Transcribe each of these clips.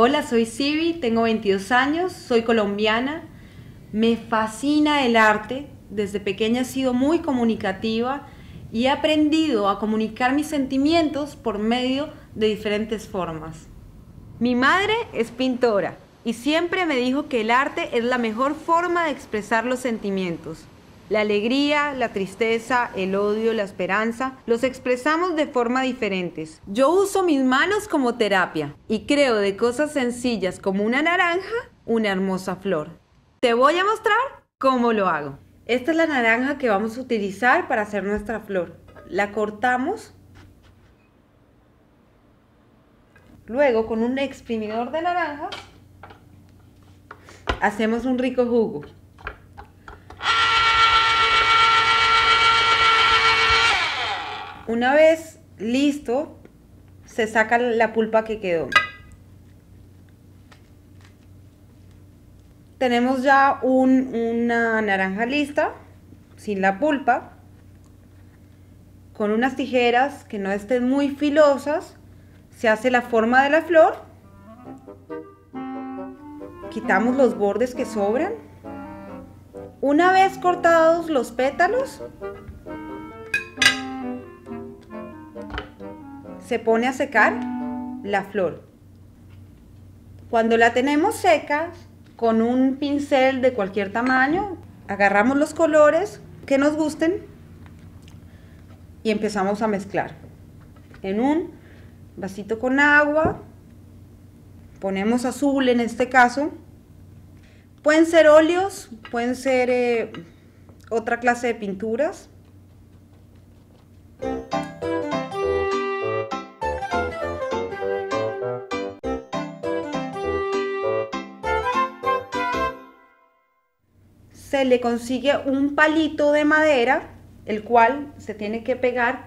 Hola, soy Sibi, tengo 22 años, soy colombiana. Me fascina el arte. Desde pequeña he sido muy comunicativa y he aprendido a comunicar mis sentimientos por medio de diferentes formas. Mi madre es pintora y siempre me dijo que el arte es la mejor forma de expresar los sentimientos. La alegría, la tristeza, el odio, la esperanza, los expresamos de forma diferentes. Yo uso mis manos como terapia y creo de cosas sencillas como una naranja, una hermosa flor. Te voy a mostrar cómo lo hago. Esta es la naranja que vamos a utilizar para hacer nuestra flor. La cortamos. Luego con un exprimidor de naranjas hacemos un rico jugo. una vez listo, se saca la pulpa que quedó. Tenemos ya una naranja lista, sin la pulpa, con unas tijeras que no estén muy filosas, se hace la forma de la flor, quitamos los bordes que sobran, una vez cortados los pétalos, se pone a secar la flor. Cuando la tenemos seca, con un pincel de cualquier tamaño, agarramos los colores que nos gusten y empezamos a mezclar. En un vasito con agua, ponemos azul en este caso. Pueden ser óleos, pueden ser eh, otra clase de pinturas, se le consigue un palito de madera, el cual se tiene que pegar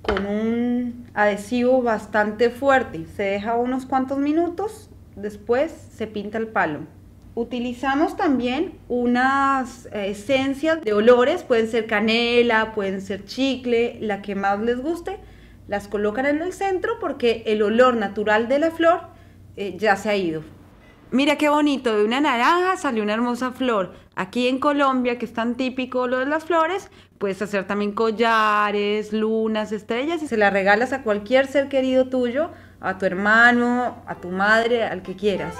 con un adhesivo bastante fuerte. Se deja unos cuantos minutos, después se pinta el palo. Utilizamos también unas esencias de olores, pueden ser canela, pueden ser chicle, la que más les guste. Las colocan en el centro porque el olor natural de la flor eh, ya se ha ido mira qué bonito, de una naranja salió una hermosa flor. Aquí en Colombia, que es tan típico lo de las flores, puedes hacer también collares, lunas, estrellas y se las regalas a cualquier ser querido tuyo, a tu hermano, a tu madre, al que quieras.